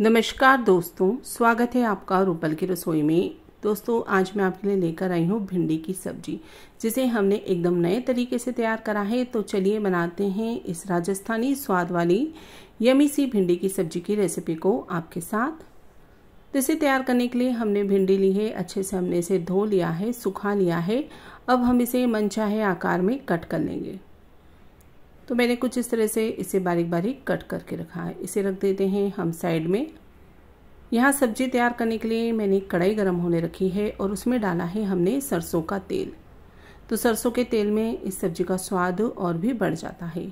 नमस्कार दोस्तों स्वागत है आपका रूपल की रसोई में दोस्तों आज मैं आपके लिए लेकर आई हूँ भिंडी की सब्जी जिसे हमने एकदम नए तरीके से तैयार करा है तो चलिए बनाते हैं इस राजस्थानी स्वाद वाली यमी सी भिंडी की सब्जी की रेसिपी को आपके साथ तो इसे तैयार करने के लिए हमने भिंडी ली है अच्छे से हमने इसे धो लिया है सुखा लिया है अब हम इसे मनचाहे आकार में कट कर लेंगे तो मैंने कुछ इस तरह से इसे बारीक बारीक कट करके रखा है इसे रख देते हैं हम साइड में यहाँ सब्जी तैयार करने के लिए मैंने कढ़ाई गर्म होने रखी है और उसमें डाला है हमने सरसों का तेल तो सरसों के तेल में इस सब्जी का स्वाद और भी बढ़ जाता है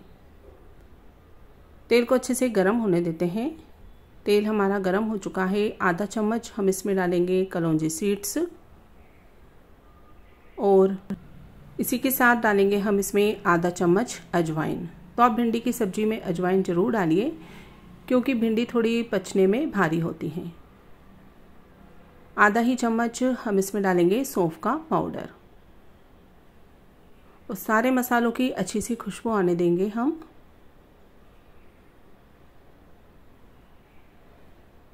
तेल को अच्छे से गर्म होने देते हैं तेल हमारा गर्म हो चुका है आधा चम्मच हम इसमें डालेंगे कलौजी सीड्स और इसी के साथ डालेंगे हम इसमें आधा चम्मच अजवाइन तो आप भिंडी की सब्जी में अजवाइन ज़रूर डालिए क्योंकि भिंडी थोड़ी पचने में भारी होती है आधा ही चम्मच हम इसमें डालेंगे सौंफ का पाउडर और सारे मसालों की अच्छी सी खुशबू आने देंगे हम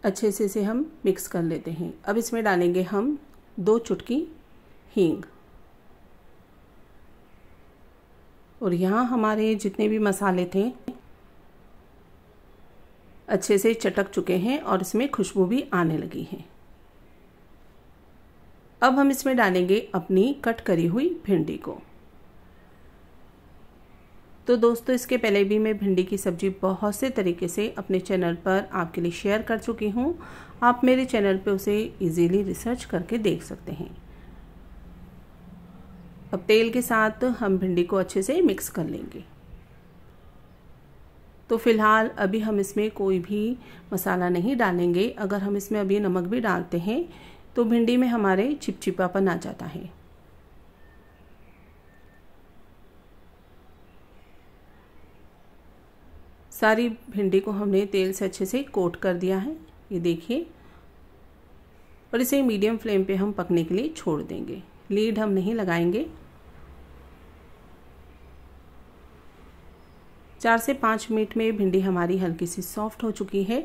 अच्छे से इसे हम मिक्स कर लेते हैं अब इसमें डालेंगे हम दो चुटकी हींग और यहाँ हमारे जितने भी मसाले थे अच्छे से चटक चुके हैं और इसमें खुशबू भी आने लगी है अब हम इसमें डालेंगे अपनी कट करी हुई भिंडी को तो दोस्तों इसके पहले भी मैं भिंडी की सब्ज़ी बहुत से तरीके से अपने चैनल पर आपके लिए शेयर कर चुकी हूँ आप मेरे चैनल पे उसे इजीली रिसर्च करके देख सकते हैं अब तेल के साथ हम भिंडी को अच्छे से मिक्स कर लेंगे तो फिलहाल अभी हम इसमें कोई भी मसाला नहीं डालेंगे अगर हम इसमें अभी नमक भी डालते हैं तो भिंडी में हमारे चिपचिपापन आ जाता है सारी भिंडी को हमने तेल से अच्छे से कोट कर दिया है ये देखिए और इसे मीडियम फ्लेम पे हम पकने के लिए छोड़ देंगे लीड हम नहीं लगाएंगे चार से पाँच मिनट में भिंडी हमारी हल्की सी सॉफ्ट हो चुकी है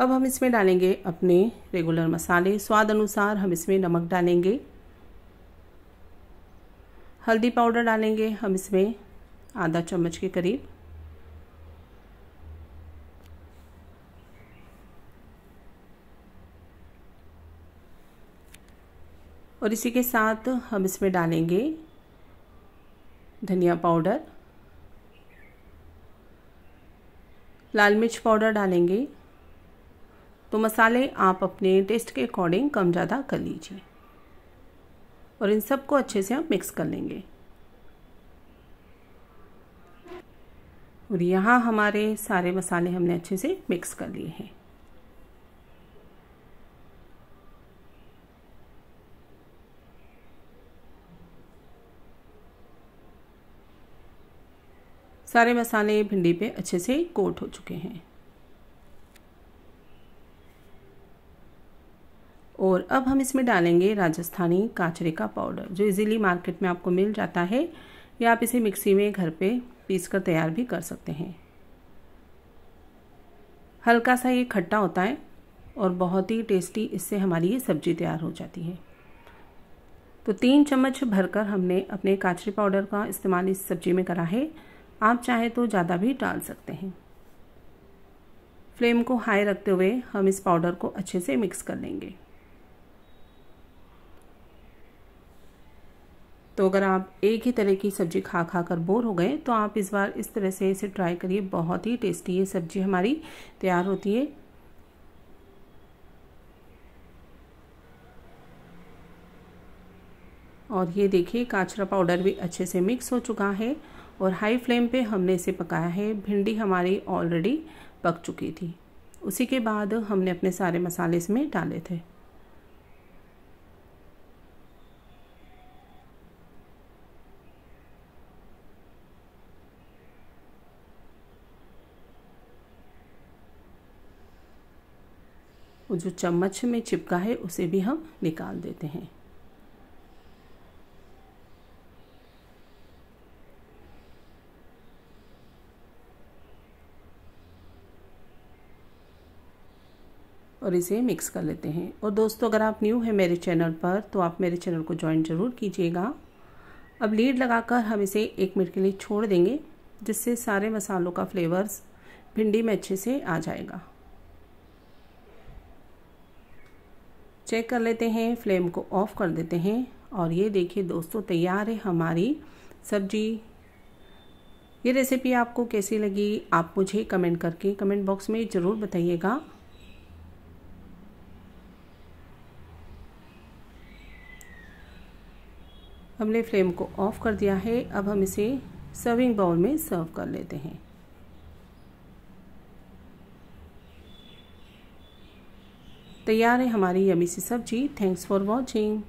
अब हम इसमें डालेंगे अपने रेगुलर मसाले स्वाद अनुसार हम इसमें नमक डालेंगे हल्दी पाउडर डालेंगे हम इसमें आधा चम्मच के करीब और इसी के साथ हम इसमें डालेंगे धनिया पाउडर लाल मिर्च पाउडर डालेंगे तो मसाले आप अपने टेस्ट के अकॉर्डिंग कम ज़्यादा कर लीजिए और इन सबको अच्छे से हम मिक्स कर लेंगे और यहाँ हमारे सारे मसाले हमने अच्छे से मिक्स कर लिए हैं सारे मसाले भिंडी पे अच्छे से कोट हो चुके हैं और अब हम इसमें डालेंगे राजस्थानी काचरे का पाउडर जो इजीली मार्केट में आपको मिल जाता है या आप इसे मिक्सी में घर पे पीस कर तैयार भी कर सकते हैं हल्का सा ये खट्टा होता है और बहुत ही टेस्टी इससे हमारी ये सब्जी तैयार हो जाती है तो तीन चम्मच भरकर हमने अपने काचरे पाउडर का इस्तेमाल इस सब्जी में करा है आप चाहे तो ज़्यादा भी डाल सकते हैं फ्लेम को हाई रखते हुए हम इस पाउडर को अच्छे से मिक्स कर लेंगे तो अगर आप एक ही तरह की सब्ज़ी खा खा कर बोर हो गए तो आप इस बार इस तरह से इसे ट्राई करिए बहुत ही टेस्टी ये सब्ज़ी हमारी तैयार होती है और ये देखिए काचरा पाउडर भी अच्छे से मिक्स हो चुका है और हाई फ्लेम पे हमने इसे पकाया है भिंडी हमारी ऑलरेडी पक चुकी थी उसी के बाद हमने अपने सारे मसाले इसमें डाले थे जो चम्मच में चिपका है उसे भी हम निकाल देते हैं और इसे मिक्स कर लेते हैं और दोस्तों अगर आप न्यू हैं मेरे चैनल पर तो आप मेरे चैनल को ज्वाइन ज़रूर कीजिएगा अब लीड लगाकर हम इसे एक मिनट के लिए छोड़ देंगे जिससे सारे मसालों का फ्लेवर्स भिंडी में अच्छे से आ जाएगा चेक कर लेते हैं फ्लेम को ऑफ कर देते हैं और ये देखिए दोस्तों तैयार है हमारी सब्जी ये रेसिपी आपको कैसी लगी आप मुझे कमेंट करके कमेंट बॉक्स में ज़रूर बताइएगा हमने फ्लेम को ऑफ कर दिया है अब हम इसे सर्विंग बाउल में सर्व कर लेते हैं तैयार है हमारी यमी सी सब्जी थैंक्स फॉर वॉचिंग